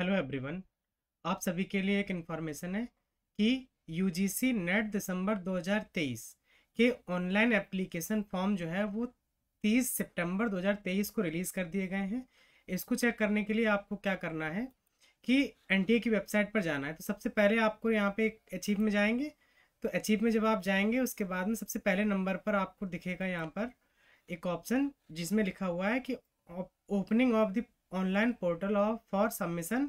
hello everyone आप सभी के लिए एक इन्फॉर्मेशन है कि यूजीसी नेट दिसंबर 2023 के ऑनलाइन एप्लीकेशन फॉर्म जो है वो 30 सितंबर 2023 को रिलीज़ कर दिए गए हैं इसको चेक करने के लिए आपको क्या करना है कि एन की वेबसाइट पर जाना है तो सबसे पहले आपको यहाँ पे अचीव में जाएंगे तो अचीव में जब आप जाएंगे उसके बाद में सबसे पहले नंबर पर आपको दिखेगा यहाँ पर एक ऑप्शन जिसमें लिखा हुआ है कि opening of the online portal of for submission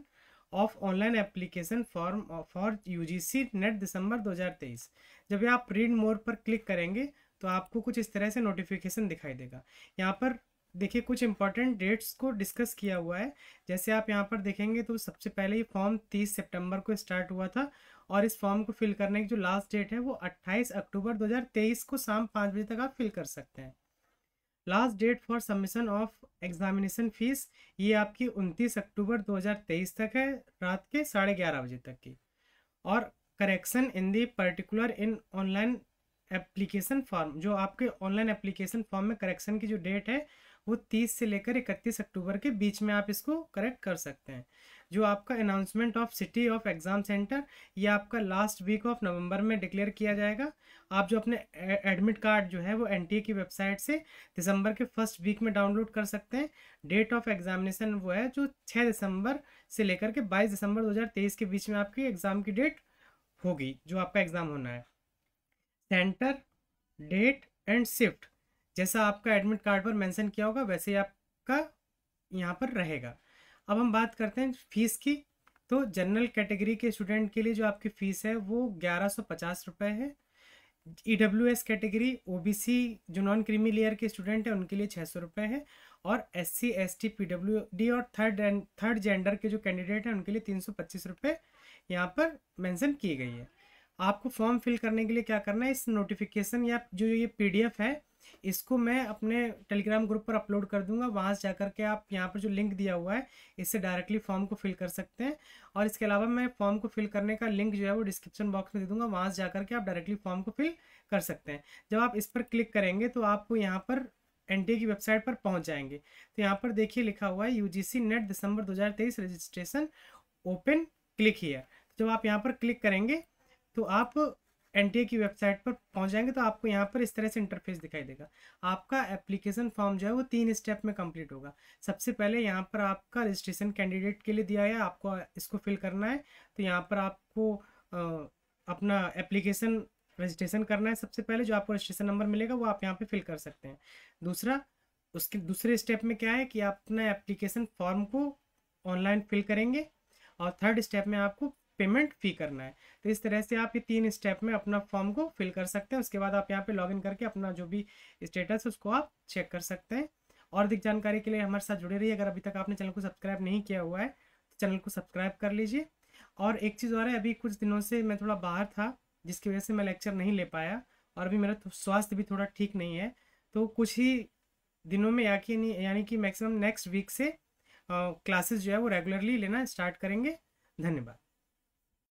of online application form for C NET December 2023 जब आप रीड मोर पर क्लिक करेंगे तो आपको कुछ इस तरह से नोटिफिकेशन दिखाई देगा यहाँ पर देखिए कुछ इंपॉर्टेंट डेट्स को डिस्कस किया हुआ है जैसे आप यहाँ पर देखेंगे तो सबसे पहले ये फॉर्म 30 सितंबर को स्टार्ट हुआ था और इस फॉर्म को फिल करने की जो लास्ट डेट है वो 28 अक्टूबर 2023 को शाम पाँच बजे तक आप फिल कर सकते हैं last date for submission of examination fee ये आपकी 29 अक्टूबर 2023 तक है रात के साढ़े ग्यारह बजे तक की और correction in the particular in online application form जो आपके ऑनलाइन एप्लीकेशन फॉर्म में करेक्शन की जो डेट है वो तीस से लेकर इकतीस अक्टूबर के बीच में आप इसको करेक्ट कर सकते हैं जो आपका announcement of city of exam centre या आपका लास्ट वीक ऑफ नवंबर में डिक्लेयर किया जाएगा आप जो अपने एडमिट कार्ड जो है वो एन की वेबसाइट से दिसंबर के फर्स्ट वीक में डाउनलोड कर सकते हैं डेट ऑफ एग्जामिनेशन वो है जो 6 दिसंबर से लेकर के 22 दिसंबर 2023 के बीच में आपकी एग्ज़ाम की डेट होगी जो आपका एग्ज़ाम होना है सेंटर डेट एंड शिफ्ट जैसा आपका एडमिट कार्ड पर मेंशन किया होगा वैसे ही आपका यहाँ पर रहेगा अब हम बात करते हैं फीस की तो जनरल कैटेगरी के स्टूडेंट के लिए जो आपकी फ़ीस है वो ग्यारह सौ पचास रुपये है E W S category O B C जो नॉन क्रीमी लेयर के स्टूडेंट हैं उनके लिए छः सौ रुपये है और S C S T P W D और थर्ड थर्ड जेंडर के जो कैंडिडेट हैं उनके लिए तीन सौ पच्चीस रुपये यहाँ पर मेंशन की गई है आपको फॉर्म फिल करने के लिए क्या करना है इस नोटिफिकेशन या जो ये पीडीएफ है इसको मैं अपने टेलीग्राम ग्रुप पर अपलोड कर दूंगा वहाँ से जा करके आप यहाँ पर जो लिंक दिया हुआ है इससे डायरेक्टली फॉर्म को फिल कर सकते हैं और इसके अलावा मैं फॉर्म को फिल करने का लिंक जो है वो डिस्क्रिप्शन बॉक्स में दे दूंगा वहाँ से जा करके आप डायरेक्टली फॉर्म को फिल कर सकते हैं जब आप इस पर क्लिक करेंगे तो आपको यहाँ पर एन की वेबसाइट पर पहुँच जाएंगे तो यहाँ पर देखिए लिखा हुआ है यू नेट दिसंबर दो रजिस्ट्रेशन ओपन क्लिक हीयर जब आप यहाँ पर क्लिक करेंगे तो आप एन की वेबसाइट पर पहुंच जाएंगे तो आपको यहाँ पर इस तरह से इंटरफेस दिखाई देगा आपका एप्लीकेशन फॉर्म जो है वो तीन स्टेप में कंप्लीट होगा सबसे पहले यहाँ पर आपका रजिस्ट्रेशन कैंडिडेट के लिए दिया है आपको इसको फिल करना है तो यहाँ पर आपको अपना एप्लीकेशन रजिस्ट्रेशन करना है सबसे पहले जो आपको रजिस्ट्रेशन नंबर मिलेगा वो आप यहाँ पर फिल कर सकते हैं दूसरा उसके दूसरे स्टेप में क्या है कि आप अपना एप्लीकेशन फॉर्म को ऑनलाइन फिल करेंगे और थर्ड स्टेप में आपको पेमेंट फी करना है तो इस तरह से आप ये तीन स्टेप में अपना फॉर्म को फिल कर सकते हैं उसके बाद आप यहाँ पे लॉगिन करके अपना जो भी स्टेटस है उसको आप चेक कर सकते हैं और अधिक जानकारी के लिए हमारे साथ जुड़े रहिए अगर अभी तक आपने चैनल को सब्सक्राइब नहीं किया हुआ है तो चैनल को सब्सक्राइब कर लीजिए और एक चीज़ और है अभी कुछ दिनों से मैं थोड़ा बाहर था जिसकी वजह से मैं लेक्चर नहीं ले पाया और अभी मेरा तो स्वास्थ्य भी थोड़ा ठीक नहीं है तो कुछ ही दिनों में या कि यानी कि मैक्सिमम नेक्स्ट वीक से क्लासेस जो है वो रेगुलरली लेना स्टार्ट करेंगे धन्यवाद